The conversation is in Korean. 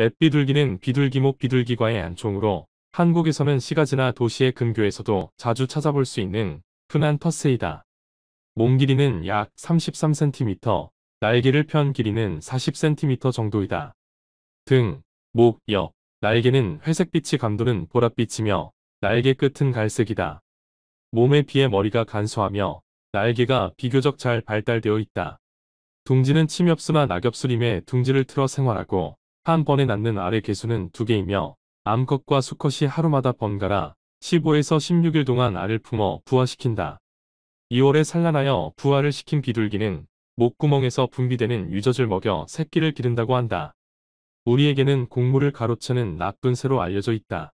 맵비둘기는 비둘기목 비둘기과의 안총으로 한국에서는 시가지나 도시의 근교에서도 자주 찾아볼 수 있는 흔한 터세이다. 몸 길이는 약 33cm, 날개를 편 길이는 40cm 정도이다. 등, 목, 옆, 날개는 회색빛이 감도는 보랏빛이며 날개 끝은 갈색이다. 몸에 비해 머리가 간소하며 날개가 비교적 잘 발달되어 있다. 둥지는 침엽수나 낙엽수림에 둥지를 틀어 생활하고 한 번에 낳는 알의 개수는 2개이며 암컷과 수컷이 하루마다 번갈아 15에서 16일 동안 알을 품어 부화시킨다. 2월에 산란하여 부화를 시킨 비둘기는 목구멍에서 분비되는 유젖을 먹여 새끼를 기른다고 한다. 우리에게는 곡물을 가로채는 나쁜 새로 알려져 있다.